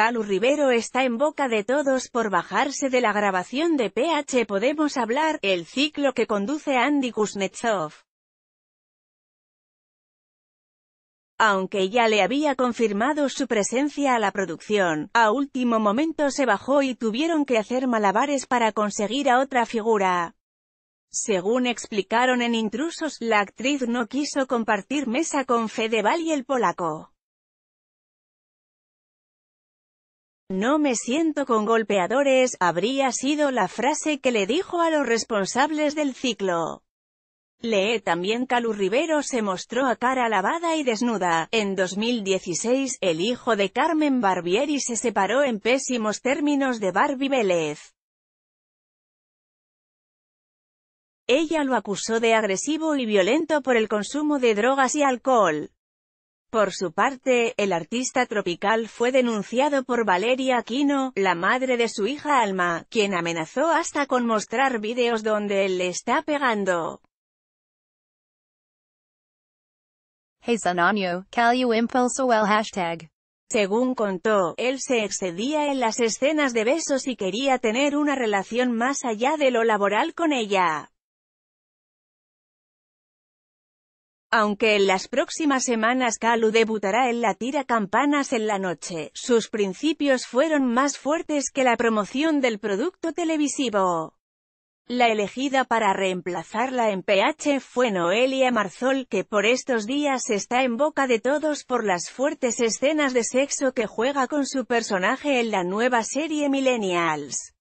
Calu Rivero está en boca de todos por bajarse de la grabación de PH Podemos Hablar, el ciclo que conduce Andy Kuznetsov. aunque ya le había confirmado su presencia a la producción, a último momento se bajó y tuvieron que hacer malabares para conseguir a otra figura. Según explicaron en Intrusos, la actriz no quiso compartir mesa con Fedeval y el polaco. No me siento con golpeadores, habría sido la frase que le dijo a los responsables del ciclo. Lee también Calu Rivero se mostró a cara lavada y desnuda. En 2016, el hijo de Carmen Barbieri se separó en pésimos términos de Barbie Vélez. Ella lo acusó de agresivo y violento por el consumo de drogas y alcohol. Por su parte, el artista tropical fue denunciado por Valeria Aquino, la madre de su hija Alma, quien amenazó hasta con mostrar vídeos donde él le está pegando. Según contó, él se excedía en las escenas de besos y quería tener una relación más allá de lo laboral con ella. Aunque en las próximas semanas Kalu debutará en la tira Campanas en la noche, sus principios fueron más fuertes que la promoción del producto televisivo. La elegida para reemplazarla en PH fue Noelia Marzol, que por estos días está en boca de todos por las fuertes escenas de sexo que juega con su personaje en la nueva serie Millennials.